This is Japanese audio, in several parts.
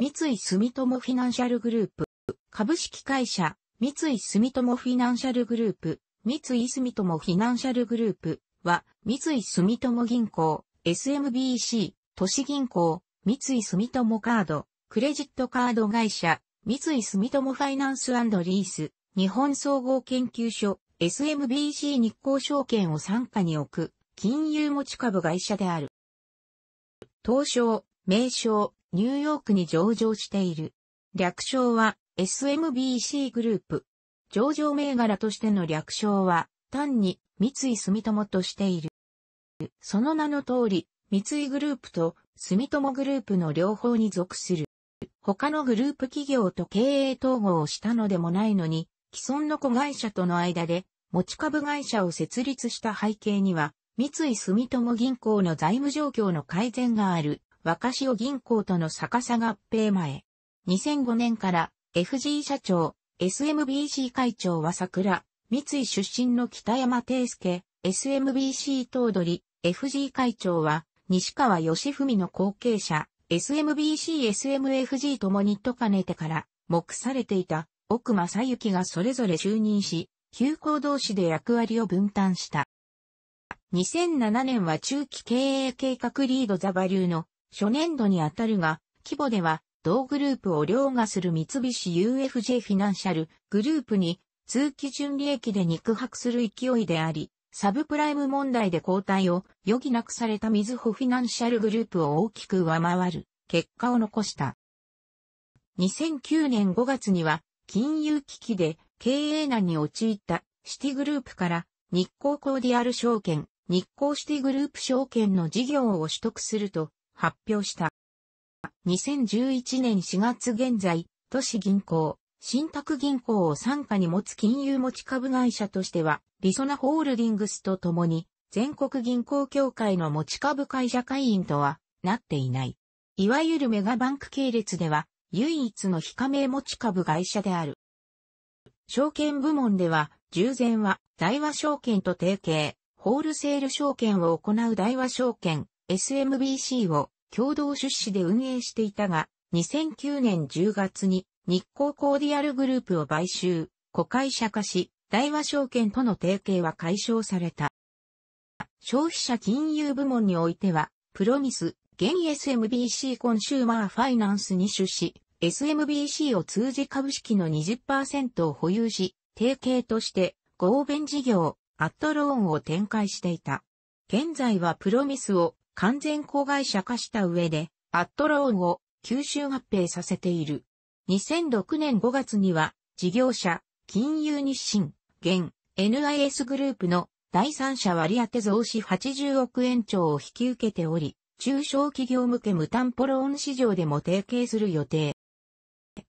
三井住友フィナンシャルグループ、株式会社、三井住友フィナンシャルグループ、三井住友フィナンシャルグループは、三井住友銀行、SMBC、都市銀行、三井住友カード、クレジットカード会社、三井住友ファイナンスリース、日本総合研究所、SMBC 日興証券を傘下に置く、金融持ち株会社である。東証、名称、ニューヨークに上場している。略称は SMBC グループ。上場銘柄としての略称は単に三井住友としている。その名の通り、三井グループと住友グループの両方に属する。他のグループ企業と経営統合をしたのでもないのに、既存の子会社との間で持ち株会社を設立した背景には、三井住友銀行の財務状況の改善がある。若潮銀行との逆さ合併前。2005年から FG 社長、SMBC 会長は桜、三井出身の北山定介、SMBC 頭取、FG 会長は西川義文の後継者、SMBC、SMFG ともにとかねてから、目されていた奥正幸がそれぞれ就任し、休校同士で役割を分担した。2007年は中期経営計画リードザバリューの初年度にあたるが、規模では同グループを凌駕する三菱 UFJ フィナンシャルグループに通期純利益で肉薄する勢いであり、サブプライム問題で交代を余儀なくされた水穂フィナンシャルグループを大きく上回る結果を残した。2009年5月には金融危機で経営難に陥ったシティグループから日光コーディアル証券、日光シティグループ証券の事業を取得すると発表した。2011年4月現在、都市銀行、信託銀行を傘下に持つ金融持ち株会社としては、リソナホールディングスと共に、全国銀行協会の持ち株会社会員とはなっていない。いわゆるメガバンク系列では、唯一の非加盟持ち株会社である。証券部門では、従前は、大和証券と提携、ホールセール証券を行う大和証券、SMBC を共同出資で運営していたが、2009年10月に日光コーディアルグループを買収、子会社化し、大和証券との提携は解消された。消費者金融部門においては、プロミス、現 SMBC コンシューマーファイナンスに出資、SMBC を通じ株式の20%を保有し、提携として合弁事業、アットローンを展開していた。現在はプロミスを完全子会社化した上で、アットローンを吸収合併させている。2006年5月には、事業者、金融日清、現、NIS グループの第三者割当増資80億円超を引き受けており、中小企業向け無担保ローン市場でも提携する予定。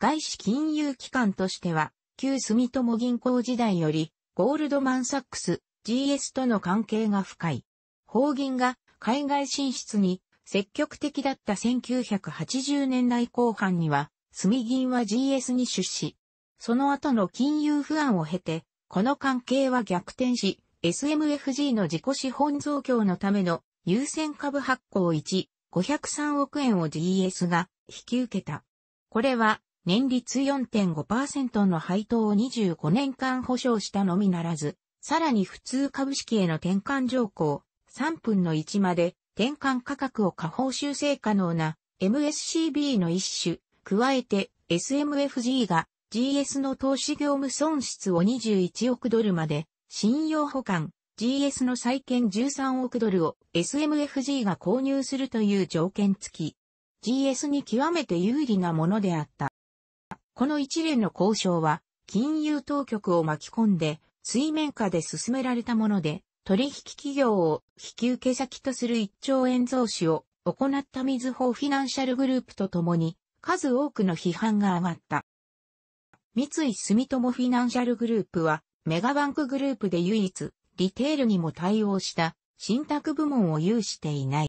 外資金融機関としては、旧住友銀行時代より、ゴールドマンサックス、GS との関係が深い。法銀が海外進出に積極的だった1980年代後半には、住銀は GS に出資。その後の金融不安を経て、この関係は逆転し、SMFG の自己資本増強のための優先株発行1、503億円を GS が引き受けた。これは年率4.5%の配当を25年間保証したのみならず、さらに普通株式への転換条項、3分の1まで転換価格を下方修正可能な MSCB の一種、加えて SMFG が GS の投資業務損失を21億ドルまで、信用保管、GS の債券13億ドルを SMFG が購入するという条件付き、GS に極めて有利なものであった。この一連の交渉は、金融当局を巻き込んで、水面下で進められたもので、取引企業を引き受け先とする1兆円増資を行った水穂フィナンシャルグループとともに数多くの批判が上がった。三井住友フィナンシャルグループはメガバンクグループで唯一リテールにも対応した信託部門を有していない。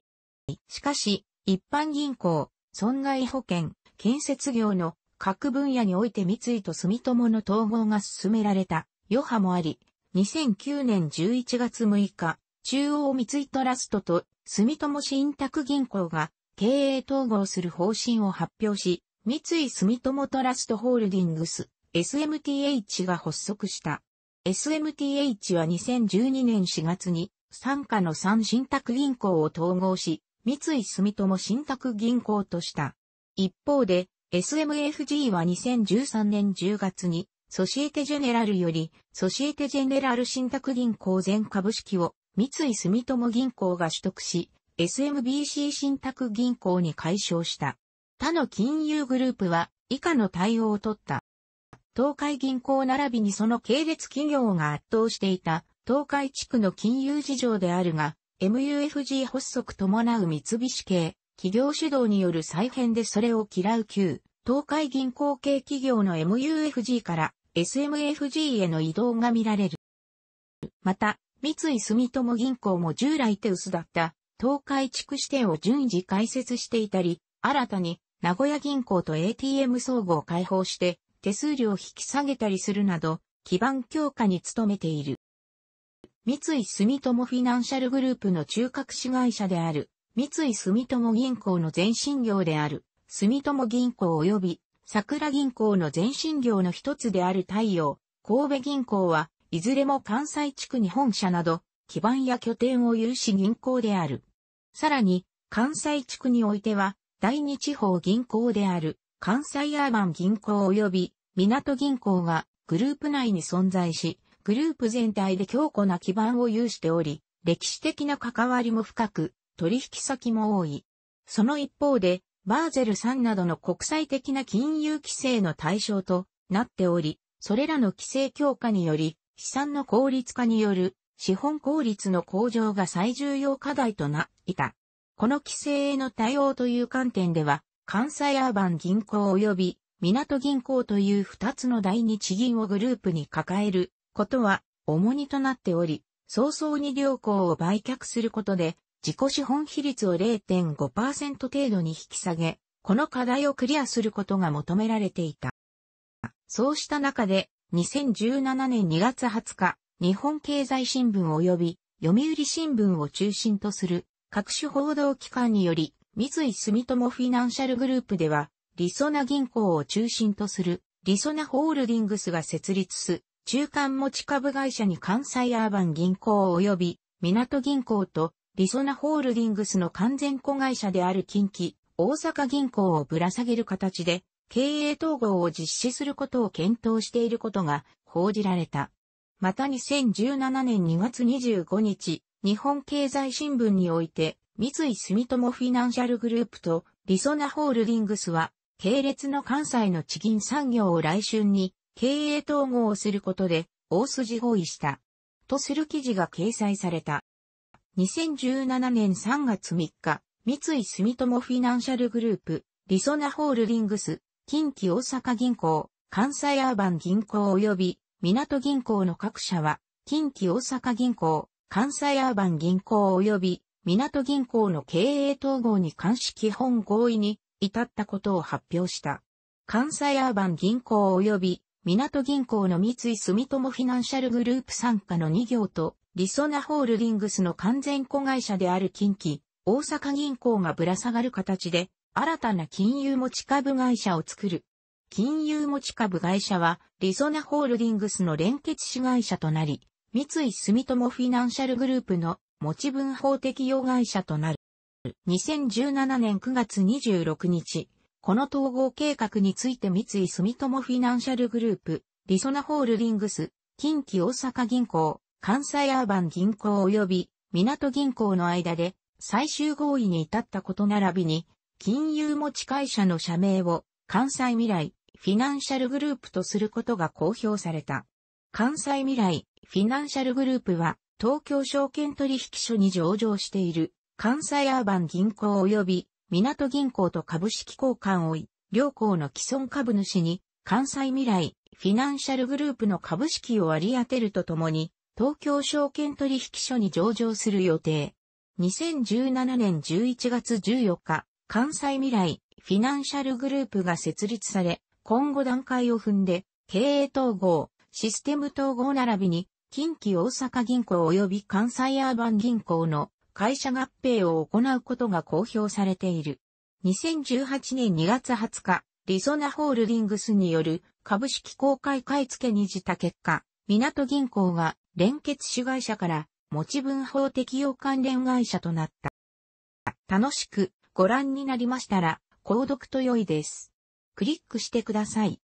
しかし一般銀行、損害保険、建設業の各分野において三井と住友の統合が進められた余波もあり、2009年11月6日、中央三井トラストと住友信託銀行が経営統合する方針を発表し、三井住友トラストホールディングス SMTH が発足した。SMTH は2012年4月に参加の三信託銀行を統合し、三井住友信託銀行とした。一方で、SMFG は2013年10月にソシエテジェネラルより、ソシエテジェネラル信託銀行全株式を、三井住友銀行が取得し、SMBC 信託銀行に解消した。他の金融グループは、以下の対応を取った。東海銀行並びにその系列企業が圧倒していた、東海地区の金融事情であるが、MUFG 発足伴う三菱系、企業主導による再編でそれを嫌う旧、東海銀行系企業の MUFG から SMFG への移動が見られる。また、三井住友銀行も従来手薄だった東海地区支店を順次開設していたり、新たに名古屋銀行と ATM 総合を開放して手数料を引き下げたりするなど、基盤強化に努めている。三井住友フィナンシャルグループの中核子会社である、三井住友銀行の前身業である、住友銀行及び桜銀行の前身業の一つである太陽、神戸銀行は、いずれも関西地区に本社など、基盤や拠点を有し銀行である。さらに、関西地区においては、第二地方銀行である、関西アーバン銀行及び、港銀行が、グループ内に存在し、グループ全体で強固な基盤を有しており、歴史的な関わりも深く、取引先も多い。その一方で、バーゼル3などの国際的な金融規制の対象となっており、それらの規制強化により、資産の効率化による資本効率の向上が最重要課題となっていた。この規制への対応という観点では、関西アーバン銀行及び港銀行という2つの大日銀をグループに抱えることは重荷となっており、早々に両行を売却することで自己資本比率を0.5%程度に引き下げ、この課題をクリアすることが求められていた。そうした中で、2017年2月20日、日本経済新聞及び読売新聞を中心とする各種報道機関により、三井住友フィナンシャルグループでは、りそな銀行を中心とするりそなホールディングスが設立す、中間持ち株会社に関西アーバン銀行及び港銀行とリソナホールディングスの完全子会社である近畿、大阪銀行をぶら下げる形で、経営統合を実施することを検討していることが報じられた。また2017年2月25日、日本経済新聞において、三井住友フィナンシャルグループとリソナホールディングスは、系列の関西の地銀産業を来春に経営統合をすることで大筋合意した。とする記事が掲載された。2017年3月3日、三井住友フィナンシャルグループ、リソナホールディングス、近畿大阪銀行、関西アーバン銀行及び港銀行の各社は、近畿大阪銀行、関西アーバン銀行及び港銀行の経営統合に関し基本合意に至ったことを発表した。関西アーバン銀行及び港銀行の三井住友フィナンシャルグループ参加の2行とリソナホールディングスの完全子会社である近畿、大阪銀行がぶら下がる形で、新たな金融持ち株会社を作る。金融持ち株会社は、リソナホールディングスの連結子会社となり、三井住友フィナンシャルグループの持ち分法適用会社となる。2017年9月26日、この統合計画について三井住友フィナンシャルグループ、リソナホールディングス、近畿大阪銀行、関西アーバン銀行及び港銀行の間で最終合意に至ったこと並びに、金融持ち会社の社名を関西未来フィナンシャルグループとすることが公表された。関西未来フィナンシャルグループは東京証券取引所に上場している関西アーバン銀行及び港銀行と株式交換を両行の既存株主に関西未来フィナンシャルグループの株式を割り当てるとともに東京証券取引所に上場する予定。2017年11月14日、関西未来フィナンシャルグループが設立され、今後段階を踏んで、経営統合、システム統合並びに、近畿大阪銀行及び関西アーバン銀行の会社合併を行うことが公表されている。2018年2月20日、リソナホールディングスによる株式公開買付にじた結果、港銀行が連結主会社から持ち分法適用関連会社となった。楽しくご覧になりましたら、購読と良いです。クリックしてください。